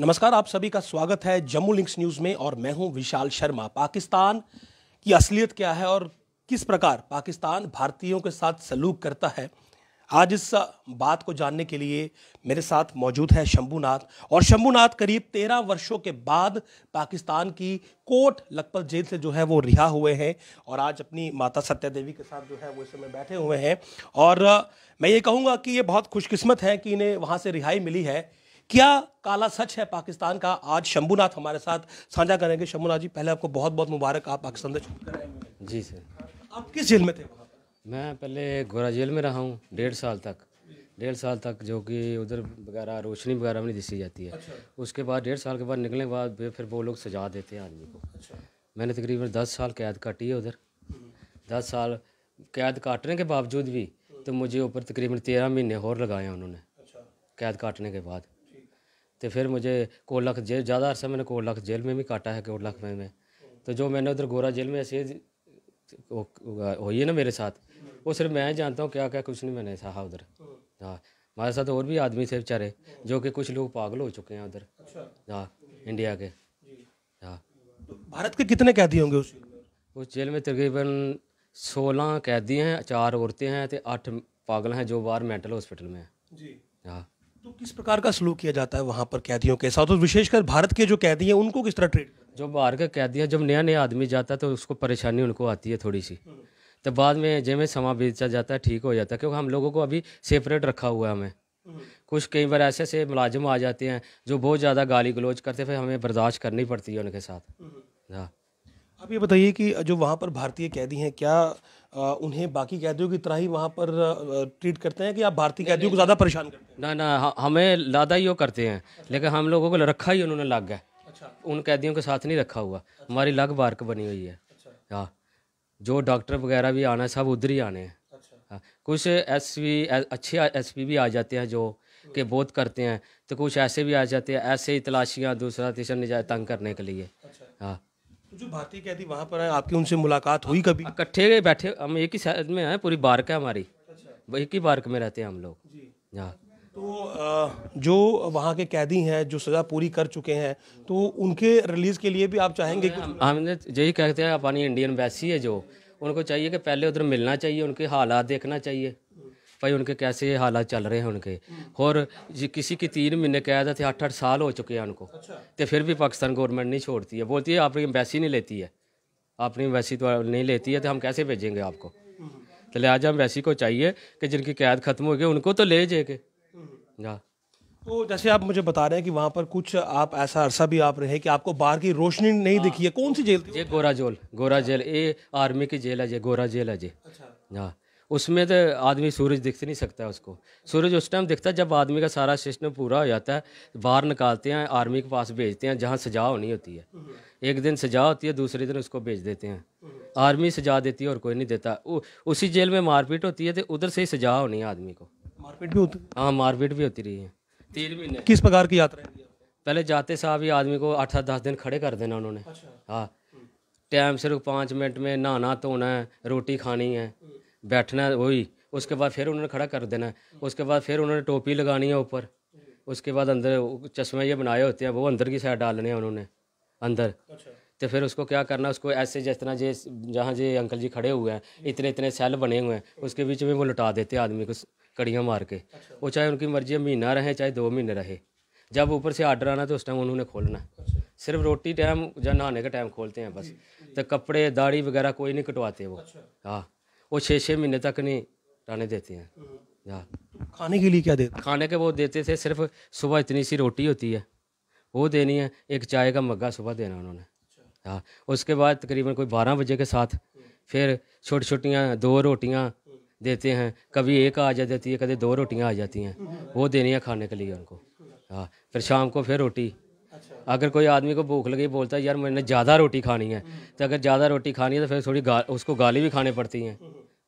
नमस्कार आप सभी का स्वागत है जम्मू लिंक्स न्यूज़ में और मैं हूं विशाल शर्मा पाकिस्तान की असलियत क्या है और किस प्रकार पाकिस्तान भारतीयों के साथ सलूक करता है आज इस बात को जानने के लिए मेरे साथ मौजूद है शंभूनाथ और शंभूनाथ करीब तेरह वर्षों के बाद पाकिस्तान की कोट लखपत जेल से जो है वो रिहा हुए हैं और आज अपनी माता सत्या देवी के साथ जो है वो इस समय बैठे हुए हैं और मैं ये कहूँगा कि ये बहुत खुशकिस्मत है कि इन्हें वहाँ से रिहाई मिली है क्या काला सच है पाकिस्तान का आज शंभुनाथ हमारे साथ साझा करेंगे शंभुनाथ जी पहले आपको बहुत बहुत मुबारक आप पाकिस्तान से छूट जी सर आप किस जेल में थे मैं पहले गोरा जेल में रहा हूँ डेढ़ साल तक डेढ़ साल तक जो कि उधर वगैरह रोशनी वगैरह भी नहीं दिसी जाती है अच्छा। उसके बाद डेढ़ साल के बाद निकलने के बाद फिर वो लोग सजा देते हैं आदमी को अच्छा। मैंने तकरीबन दस साल कैद काटी है उधर दस साल कैद काटने के बावजूद भी तो मुझे ऊपर तकरीबन तेरह महीने और लगाए उन्होंने अच्छा। कैद काटने के बाद तो फिर मुझे कोलख जेल ज़्यादा अरसा मैंने कोलख जेल में भी काटा है कोलख में में तो जो मैंने उधर गोरा जेल में ऐसे हुई है ना मेरे साथ वो सिर्फ मैं जानता हूँ क्या क्या कुछ नहीं मैंने सहा उधर हम्म। हाँ हमारे साथ और भी आदमी थे बेचारे जो कि कुछ लोग पागल हो चुके हैं उधर अच्छा। हाँ इंडिया के हाँ तो भारत के कितने कैदी होंगे उस उस जेल में तकरीबन सोलह कैदी हैं चार औरतें हैं तो अठ पागल हैं जो बार मेंटल हॉस्पिटल में हैं जी हाँ तो किस प्रकार का सलूक किया जाता है वहाँ पर कैदियों के साथ और विशेषकर भारत के जो कैदी हैं उनको किस तरह ट्रीट जो बाहर का कैदी है जब नया नया आदमी जाता है तो उसको परेशानी उनको आती है थोड़ी सी हम्म। तो बाद में जैमें समा बेचा जाता है ठीक हो जाता है क्योंकि हम लोगों को अभी सेपरेट रखा हुआ है हमें हम्म। कुछ कई बार ऐसे ऐसे मुलाजिम आ जाते हैं जो बहुत ज़्यादा गाली गलोच करते फिर हमें बर्दाश्त करनी पड़ती है उनके साथ हम्म। हाँ आप ये बताइए कि जो वहाँ पर भारतीय कैदी हैं क्या उन्हें बाकी कैदियों की तरह ही वहाँ पर ट्रीट करते हैं कि आप भारतीय कैदियों को ज़्यादा परेशान करते हैं ना ना हमें लादा ही वो करते हैं लेकिन हम लोगों को रखा ही उन्होंने लाग है अच्छा उन कैदियों के साथ नहीं रखा हुआ हमारी लग बार्क बनी हुई है अच्छा। हाँ जो डॉक्टर वगैरह भी आना सब उधर ही आने हैं अच्छा। हाँ, कुछ एस पी अच्छे एस पी भी आ जाते हैं जो हम्म। के बहुत करते हैं तो कुछ ऐसे भी आ जाते हैं ऐसे ही तलाशियाँ दूसरा तीसरा तंग करने के लिए अच्छा। हाँ तो जो भारतीय कैदी वहाँ पर है आपकी उनसे मुलाकात हुई कभी इकट्ठे बैठे हम एक ही शायद में है पूरी बार्क है हमारी अच्छा। एक ही बार्क में रहते हैं हम लोग यहाँ तो जो वहाँ के कैदी हैं जो सज़ा पूरी कर चुके हैं तो उनके रिलीज़ के लिए भी आप चाहेंगे हम, हमने यही कहते हैं अपनी इंडियन वैसी है जो उनको चाहिए कि पहले उधर मिलना चाहिए उनके हालात देखना चाहिए भाई उनके कैसे हालात चल रहे हैं उनके और किसी की तीन महीने कैद थे अठ आठ साल हो चुके हैं उनको तो फिर भी पाकिस्तान गवर्नमेंट नहीं छोड़ती है बोलती है आपकी वैसी नहीं लेती है अपनी वैसी तो नहीं लेती है तो हम कैसे भेजेंगे आपको तो लिहाजा वैसी को चाहिए कि जिनकी कैद ख़त्म हो गई उनको तो ले जाएंगे हाँ हम्म। तो जैसे आप मुझे बता रहे हैं कि वहाँ पर कुछ आप ऐसा अरसा भी आप रहे कि आपको बाहर की रोशनी नहीं हाँ। दिखी है कौन सी जेल ये गोरा जोल गोरा जेल ये आर्मी की जेल है जे गोरा जेल है जे हाँ अच्छा। उसमें तो आदमी सूरज दिख नहीं सकता उसको सूरज उस टाइम दिखता है जब आदमी का सारा सिस्टम पूरा हो जाता है बाहर निकालते हैं आर्मी के पास भेजते हैं जहाँ सजा होनी होती है एक दिन सजा होती है दूसरे दिन उसको भेज देते हैं आर्मी सजा देती है और कोई नहीं देता उ, उसी जेल में मारपीट होती है तो उधर से ही सजा होनी है आदमी को मारपीट भी होती हाँ मारपीट भी होती रही है तीन महीने किस प्रकार की यात्रा पहले जाते साहब ही आदमी को आठ दस दिन खड़े कर देना उन्होंने अच्छा। हाँ टाइम सिर्फ पाँच मिनट में नहाना धोना है रोटी खानी है बैठना है वही उसके बाद फिर उन्होंने खड़ा कर देना है उसके बाद फिर उन्होंने टोपी लगानी है ऊपर उसके बाद अंदर चश्मे ये बनाए होते हैं वो अंदर की साइड डालने हैं उन्होंने अंदर अच्छा। तो फिर उसको क्या करना उसको ऐसे जिस तरह जे जहाँ जे अंकल जी खड़े हुए हैं इतने इतने सेल बने हुए हैं उसके बीच में वो लुटा देते हैं आदमी को कड़ियाँ मार के अच्छा। वो चाहे उनकी मर्जी महीना रहे चाहे दो महीने रहे जब ऊपर से आर्डर आना तो उस टाइम उन्होंने खोलना अच्छा। सिर्फ रोटी टाइम या नहाने का टाइम खोलते हैं बस तो कपड़े दाढ़ी वगैरह कोई नहीं कटवाते वो हाँ वो छः छः महीने तक नहीं रहने देते हैं यार खाने के लिए क्या देते खाने के वो देते थे सिर्फ सुबह इतनी सी रोटी होती है वो देनी है एक चाय का मग्गा सुबह देना उन्होंने हाँ उसके बाद तकरीबन कोई बारह बजे के साथ फिर छोटी छोटियाँ दो रोटियाँ देते हैं कभी एक आ जा देती है कभी दो रोटियाँ आ जाती हैं वो देनी है खाने के लिए उनको हाँ फिर शाम को फिर रोटी अगर कोई आदमी को भूख लगी बोलता है यार मैंने ज़्यादा रोटी खानी है तो अगर ज़्यादा रोटी खानी है तो फिर थोड़ी गा, उसको गाली भी खाने पड़ती हैं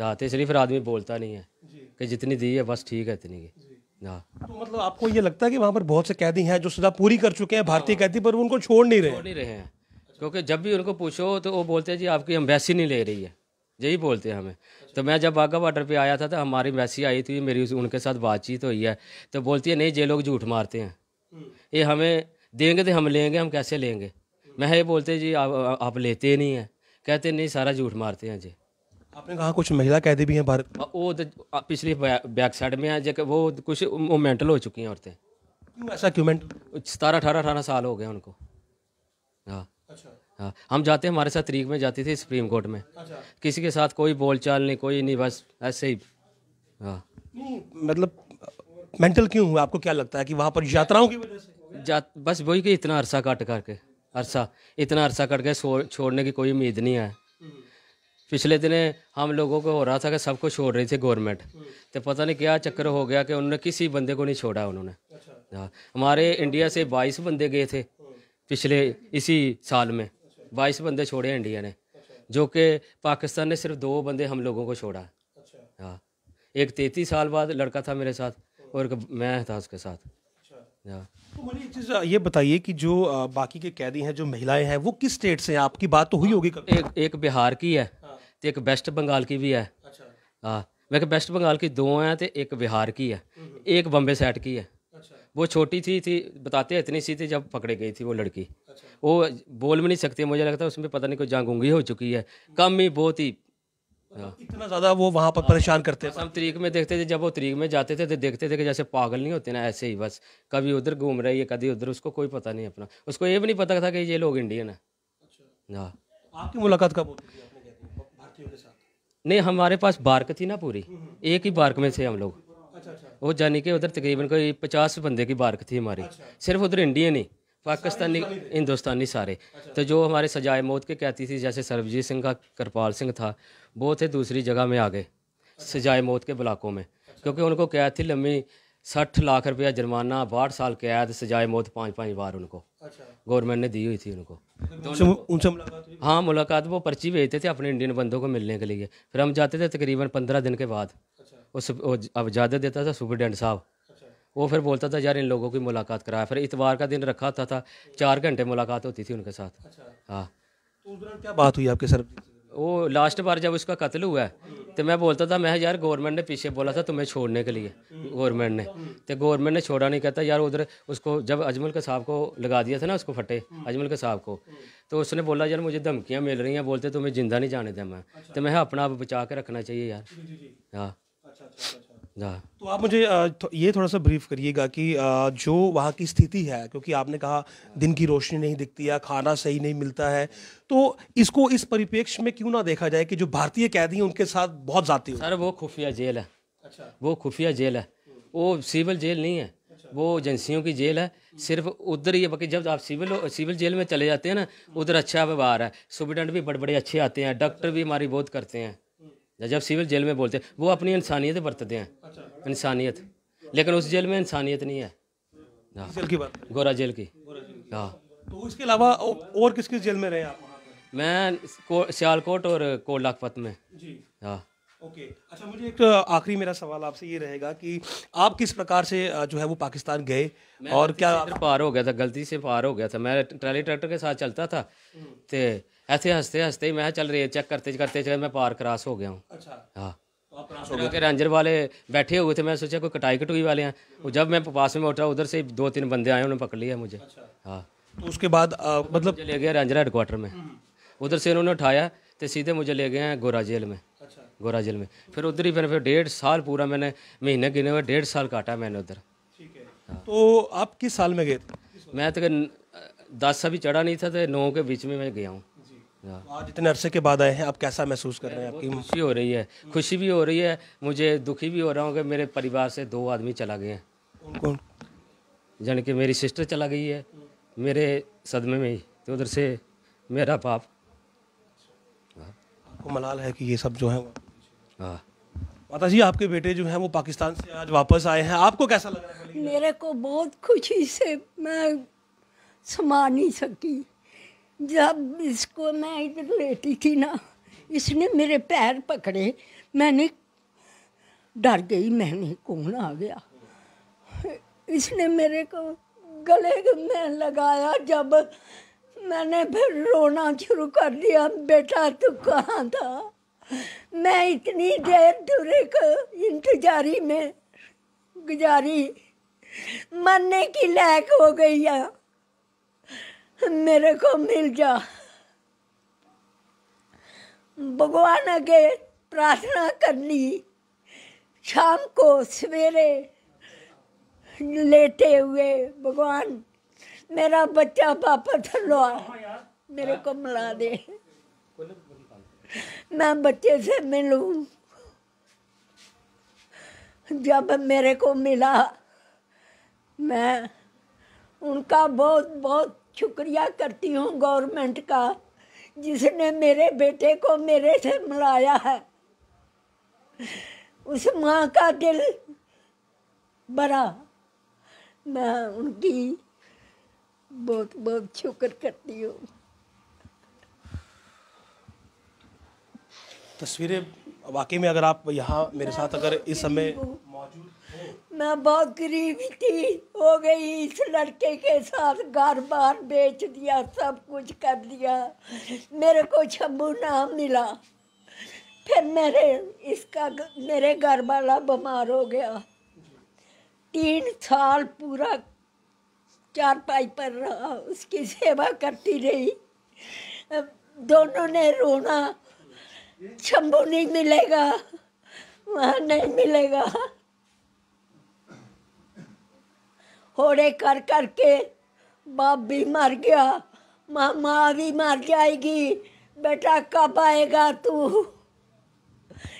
चाहते हाँ, इसलिए फिर आदमी बोलता नहीं है कि जितनी दी है बस ठीक है इतनी की हाँ। तो मतलब आपको ये लगता है कि वहाँ पर बहुत से कैदी हैं जो सजा पूरी कर चुके हैं भारतीय हाँ। कैदी पर उनको छोड़ नहीं रहे छोड़ नहीं रहे हैं क्योंकि जब भी उनको पूछो तो वो बोलते हैं जी आपकी एम्बेसी नहीं ले रही है यही बोलते हैं हमें अच्छा। तो मैं जब बाघा बॉर्डर पर आया था तो हमारी एम्बेसी आई थी मेरी उनके साथ बातचीत हुई है तो बोलती है नहीं ये लोग झूठ मारते हैं हम्म। ये हमें देंगे तो हम लेंगे हम कैसे लेंगे हम्म। मैं ये बोलते जी आप, आप लेते नहीं हैं कहते नहीं सारा झूठ मारते हैं जी आपने कहा कुछ महिला कैदी भी हैं भारत वो तो पिछली बैक साइड में है वो कुछ वो मेंटल हो चुकी हैं औरतें क्यों ऐसा क्यों मेंटल सतारह अठारह अठारह साल हो गए उनको हाँ अच्छा हाँ हम जाते हैं हमारे साथ तरीक में जाती थी सुप्रीम कोर्ट में अच्छा। किसी के साथ कोई बोलचाल नहीं कोई नहीं बस ऐसे ही हाँ मतलब मेंटल क्यों हुआ आपको क्या लगता है कि वहाँ पर यात्राओं की वजह से बस वही कि इतना अरसा काट करके अरसा इतना अरसा कट के छोड़ने की कोई उम्मीद नहीं है पिछले दिन हम लोगों को हो रहा था कि सबको छोड़ रही थी गवर्नमेंट तो पता नहीं क्या चक्कर हो गया कि उन्होंने किसी बंदे को नहीं छोड़ा उन्होंने हाँ हमारे इंडिया से बाईस बंदे गए थे पिछले इसी साल में बाईस बंदे छोड़े इंडिया ने जो कि पाकिस्तान ने सिर्फ दो बंदे हम लोगों को छोड़ा हाँ एक तैतीस साल बाद लड़का था मेरे साथ और एक मैं था उसके साथ हाँ तो एक चीज़ ये बताइए कि जो बाकी के कैदी हैं जो महिलाएं हैं वो किस स्टेट से हैं आपकी बात तो हुई होगी एक एक बिहार की है तो एक वेस्ट बंगाल की भी है अच्छा। हाँ मैं वेस्ट बंगाल की दो हैं तो एक बिहार की है एक बम्बे सैट की है अच्छा। वो छोटी थी थी बताते इतनी सी थी जब पकड़े गई थी वो लड़की अच्छा। वो बोल भी नहीं सकती मुझे लगता है उसमें पता नहीं कोई जागूंगी हो चुकी है कम ही बहुत ही मतलब हाँ। इतना ज़्यादा वो वहाँ पर परेशान करते थे हाँ, हम तरीक में देखते थे जब वो तरीक में जाते थे तो देखते थे कि जैसे पागल नहीं होते ना ऐसे ही बस कभी उधर घूम रही है कभी उधर उसको कोई पता नहीं अपना उसको ये भी नहीं पता था कि ये लोग इंडियन है हाँ आपकी मुलाकात कब होती है नहीं हमारे पास बार्क थी ना पूरी एक ही बार्क में थे हम लोग अच्छा, अच्छा। वो जाने के उधर तकरीबन कोई पचास बंदे की बार्क थी हमारी अच्छा। सिर्फ उधर इंडियन ही पाकिस्तानी हिंदुस्तानी सारे तो जो हमारे सजाए मौत के कहती थी जैसे सरबजीत सिंह का करपाल सिंह था वो थे दूसरी जगह में आ गए सजाए मौत के ब्लाकों में क्योंकि उनको क्या थी लम्बी सठ लाख रुपया जुर्माना बाहठ साल कैद सजाए मौत पाँच पाँच बार उनको अच्छा। गवर्नमेंट ने दी हुई थी उनको उनसे मुलाकात हाँ मुलाकात वो पर्ची भेजते थे अपने इंडियन बंदों को मिलने के लिए फिर हम जाते थे तकरीबन पंद्रह दिन के बाद अच्छा। उस अब इजाज़त देता था सुप्रिटेंडेंट साहब अच्छा। वो फिर बोलता था यार इन लोगों की मुलाकात कराया फिर इतवार का दिन रखा था, था चार घंटे मुलाकात होती थी उनके साथ अच्छा। हाँ तो क्या बात हुई आपके सर वो लास्ट बार जब उसका कत्ल हुआ है तो मैं बोलता था मैं यार गवर्नमेंट ने पीछे बोला था तुम्हें छोड़ने के लिए गवर्नमेंट ने तो गवर्नमेंट ने छोड़ा नहीं कहता यार उधर उसको जब अजमल के साहब को लगा दिया था ना उसको फटे अजमल के साहब को तो उसने बोला यार मुझे धमकियाँ मिल रही हैं बोलते तुम्हें जिंदा नहीं जाने दें मैं तो मैं अपना आप बचा के रखना चाहिए यार हाँ अच्छा, अच्छा, अच्छा, तो आप मुझे ये थोड़ा सा ब्रीफ करिएगा कि जो वहाँ की स्थिति है क्योंकि आपने कहा दिन की रोशनी नहीं दिखती है खाना सही नहीं मिलता है तो इसको इस परिप्रेक्ष्य में क्यों ना देखा जाए कि जो भारतीय कैदी हैं उनके साथ बहुत जाती है सर वो खुफिया जेल है अच्छा वो खुफिया जेल है वो सिविल जेल नहीं है अच्छा। वो एजेंसियों की जेल है सिर्फ उधर ही बाकी जब आप सिविल सिविल जेल में चले जाते हैं ना उधर अच्छा व्यवहार है स्टूडेंट भी बड़े बड़े अच्छे आते हैं डॉक्टर भी हमारी बहुत करते हैं या जब सिविल जेल में बोलते हैं वो अपनी इंसानियत बरतते हैं अच्छा। इंसानियत लेकिन उस जेल में इंसानियत नहीं है हाँ। गोरा जेल की हाँ तो उसके अलावा और किस किस जेल में रहे मैं सियालकोट और कोट लाखपत में जी हाँ ओके अच्छा मुझे एक आखिरी मेरा सवाल आपसे ये रहेगा कि आप किस प्रकार से जो है वो पाकिस्तान गए और क्या पार हो गया था गलती से पार हो गया था मैं ट्रैली ट्रैक्टर के साथ चलता था तो ऐसे हंसते हंसते मैं चल रही है चेक करते करते चले मैं पार क्रॉस हो गया हूँ अच्छा हाँ तो क्योंकि रेंजर वाले बैठे हुए थे मैं सोचा कोई कटाई कटुई वाले हैं जब मैं पास में उठा उधर से दो तीन बंदे आए उन्होंने पकड़ लिया मुझे अच्छा। हाँ तो उसके बाद मतलब ले गया रेंजर हेडक्वार्टर में हम्म। उधर से उन्होंने उठाया तो सीधे मुझे ले गए हैं गोरा जेल में अच्छा। गोरा जेल में फिर उधर ही मैंने फिर डेढ़ साल पूरा मैंने महीने गिने हुए डेढ़ साल काटा मैंने उधर हाँ। तो आप किस साल में गए मैं तो दस अभी चढ़ा नहीं था तो नौ के बीच में मैं गया हूँ तो आज इतने अरसे के बाद आए हैं आप कैसा महसूस कर रहे हैं आपकी खुशी हो रही है खुशी भी हो रही है मुझे दुखी भी हो रहा हूँ कि मेरे परिवार से दो आदमी चला गए हैं कौन कौन जान मेरी सिस्टर चला गई है मेरे सदमे में ही तो उधर से मेरा पाप आपको मलाल है कि ये सब जो है हाँ माता जी आपके बेटे जो हैं वो पाकिस्तान से आज वापस आए हैं आपको कैसा लग रहा है मेरे को बहुत खुशी से मैं समा नहीं सकी जब इसको मैं इधर लेटी थी ना इसने मेरे पैर पकड़े मैंने डर गई मैंने कौन आ गया इसने मेरे को गले में लगाया जब मैंने फिर रोना शुरू कर दिया बेटा तू कहाँ था मैं इतनी देर दूर को इंतजारी में गुजारी मरने की लायक हो गई है मेरे को मिल जा भगवान के प्रार्थना करनी शाम को सवेरे लेटे हुए भगवान मेरा बच्चा वापस लुआ हाँ मेरे को मिला हाँ। दे मैं बच्चे से मिलूं जब मेरे को मिला मैं उनका बहुत बहुत शुक्रिया करती हूँ गवर्नमेंट का जिसने मेरे बेटे को मेरे से मिलाया है उस माँ का दिल बड़ा मैं उनकी बहुत बहुत शुक्र करती हूँ तस्वीरें वाकई में अगर आप यहाँ मेरे साथ अगर इस समय मौजूद मैं बहुत गरीब थी हो गई इस लड़के के साथ घर बार बेच दिया सब कुछ कर दिया मेरे को छबू ना मिला फिर मेरे इसका मेरे घर वाला बीमार हो गया तीन साल पूरा चार पाई पर रहा उसकी सेवा करती रही दोनों ने रोना शंभू नहीं मिलेगा वहाँ नहीं मिलेगा होड़े कर कर के बाप भी मर गया माँ माँ भी मर जाएगी बेटा कब आएगा तू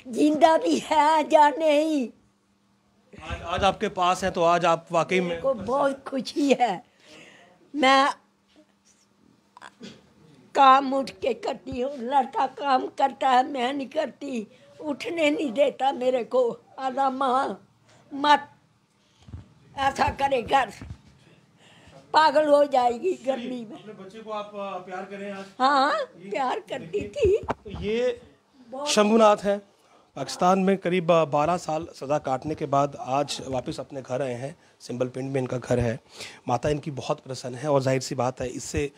जिंदा भी है या नहीं आज, आज आपके पास है तो आज आप वाकई में को बहुत खुशी है मैं काम उठ के करती हूँ लड़का काम करता है मैं नहीं करती उठने नहीं देता मेरे को आला माँ मत ऐसा करे घर पागल हो जाएगी गर्मी में अपने बच्चे को आप प्यार करें हाँ प्यार करती थी तो ये शंभुनाथ है पाकिस्तान में करीब 12 साल सज़ा काटने के बाद आज वापस अपने घर आए हैं सिंबल पिंड में इनका घर है माता इनकी बहुत प्रसन्न है और जाहिर सी बात है इससे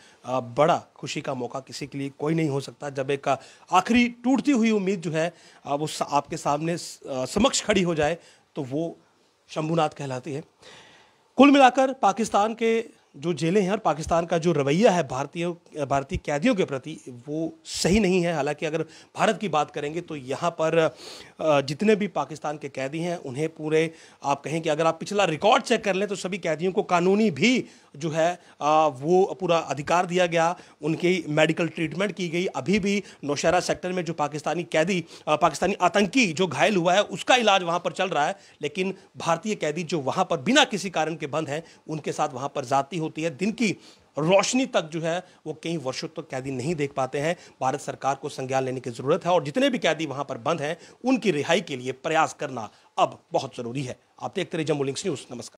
बड़ा खुशी का मौका किसी के लिए कोई नहीं हो सकता जब एक आखिरी टूटती हुई उम्मीद जो है वो आपके सामने समक्ष खड़ी हो जाए तो वो शंभुनाथ कहलाती है कुल मिलाकर पाकिस्तान के जो जेलें हैं और पाकिस्तान का जो रवैया है भारतीयों भारतीय कैदियों के प्रति वो सही नहीं है हालांकि अगर भारत की बात करेंगे तो यहाँ पर जितने भी पाकिस्तान के कैदी हैं उन्हें पूरे आप कहें कि अगर आप पिछला रिकॉर्ड चेक कर लें तो सभी कैदियों को कानूनी भी जो है वो पूरा अधिकार दिया गया उनकी मेडिकल ट्रीटमेंट की गई अभी भी नौशहरा सेक्टर में जो पाकिस्तानी कैदी पाकिस्तानी आतंकी जो घायल हुआ है उसका इलाज वहाँ पर चल रहा है लेकिन भारतीय कैदी जो वहाँ पर बिना किसी कारण के बंद हैं उनके साथ वहाँ पर जाती होती है दिन की रोशनी तक जो है वो कई वर्षों तक तो कैदी नहीं देख पाते हैं भारत सरकार को संज्ञान लेने की ज़रूरत है और जितने भी कैदी वहां पर बंद हैं उनकी रिहाई के लिए प्रयास करना अब बहुत ज़रूरी है आप देखते रहिए जम्मू लिंक्स न्यूज़ नमस्कार